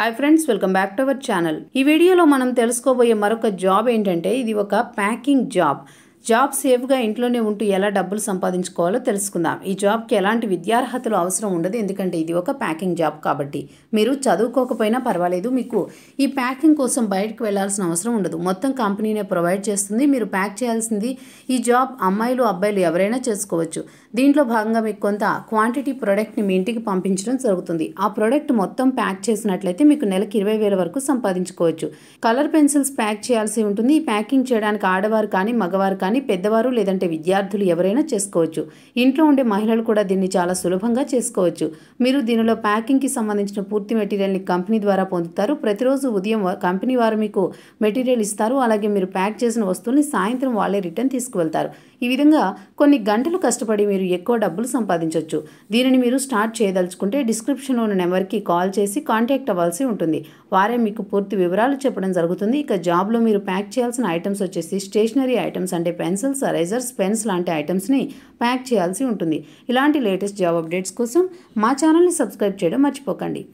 hi friends welcome back to our channel ఈ వీడియోలో మనం తెలుసుకోబోయే మరొక జాబ్ ఏంటంటే ఇది ఒక ప్యాకింగ్ జాబ్ జాబ్ సేఫ్గా ఇంట్లోనే ఉంటూ ఎలా డబ్బులు సంపాదించుకోవాలో తెలుసుకుందాం ఈ జాబ్కి ఎలాంటి విద్యార్హతలు అవసరం ఉండదు ఎందుకంటే ఇది ఒక ప్యాకింగ్ జాబ్ కాబట్టి మీరు చదువుకోకపోయినా పర్వాలేదు మీకు ఈ ప్యాకింగ్ కోసం బయటకు వెళ్లాల్సిన అవసరం ఉండదు మొత్తం కంపెనీనే ప్రొవైడ్ చేస్తుంది మీరు ప్యాక్ చేయాల్సింది ఈ జాబ్ అమ్మాయిలు అబ్బాయిలు ఎవరైనా చేసుకోవచ్చు దీంట్లో భాగంగా మీకు కొంత క్వాంటిటీ ప్రోడక్ట్ని మీ ఇంటికి పంపించడం జరుగుతుంది ఆ ప్రోడక్ట్ మొత్తం ప్యాక్ చేసినట్లయితే మీకు నెలకి ఇరవై వేల వరకు సంపాదించుకోవచ్చు కలర్ పెన్సిల్స్ ప్యాక్ చేయాల్సి ఉంటుంది ఈ ప్యాకింగ్ చేయడానికి ఆడవారు కానీ మగవారు కానీ కానీ పెద్దవారు లేదంటే విద్యార్థులు ఎవరైనా చేసుకోవచ్చు ఇంట్లో ఉండే మహిళలు కూడా దీన్ని చాలా సులభంగా చేసుకోవచ్చు మీరు దీనిలో ప్యాకింగ్కి సంబంధించిన పూర్తి మెటీరియల్ని కంపెనీ ద్వారా పొందుతారు ప్రతిరోజు ఉదయం కంపెనీ వారు మీకు మెటీరియల్ ఇస్తారు అలాగే మీరు ప్యాక్ చేసిన వస్తువుల్ని సాయంత్రం వాళ్ళే రిటర్న్ తీసుకువెళ్తారు ఈ విధంగా కొన్ని గంటలు కష్టపడి మీరు ఎక్కువ డబ్బులు సంపాదించవచ్చు దీనిని మీరు స్టార్ట్ చేయదలుచుకుంటే డిస్క్రిప్షన్లో ఉన్న నెంబర్కి కాల్ చేసి కాంటాక్ట్ అవ్వాల్సి ఉంటుంది వారే మీకు పూర్తి వివరాలు చెప్పడం జరుగుతుంది ఇక జాబ్లో మీరు ప్యాక్ చేయాల్సిన ఐటమ్స్ వచ్చేసి స్టేషనరీ ఐటమ్స్ అంటే పెన్సిల్స్ అరేజర్స్ పెన్స్ లాంటి ఐటమ్స్ని ప్యాక్ చేయాల్సి ఉంటుంది ఇలాంటి లేటెస్ట్ జాబ్ అప్డేట్స్ కోసం మా ఛానల్ని సబ్స్క్రైబ్ చేయడం మర్చిపోకండి